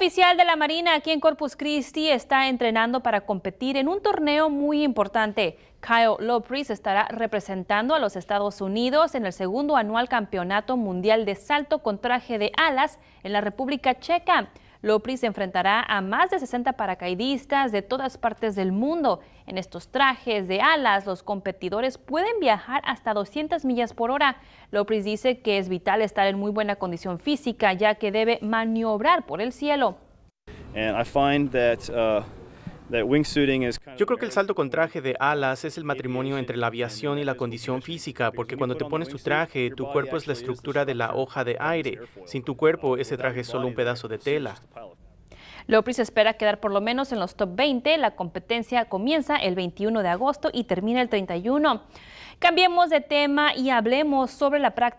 oficial de la Marina aquí en Corpus Christi está entrenando para competir en un torneo muy importante. Kyle Lopris estará representando a los Estados Unidos en el segundo anual Campeonato Mundial de Salto con traje de alas en la República Checa. Lopris se enfrentará a más de 60 paracaidistas de todas partes del mundo. En estos trajes de alas, los competidores pueden viajar hasta 200 millas por hora. Lopris dice que es vital estar en muy buena condición física, ya que debe maniobrar por el cielo. Uh, yo creo que el salto con traje de alas es el matrimonio entre la aviación y la condición física, porque cuando te pones tu traje, tu cuerpo es la estructura de la hoja de aire. Sin tu cuerpo, uh, ese traje es solo un pedazo de tela. Lopris espera quedar por lo menos en los top 20. La competencia comienza el 21 de agosto y termina el 31. Cambiemos de tema y hablemos sobre la práctica.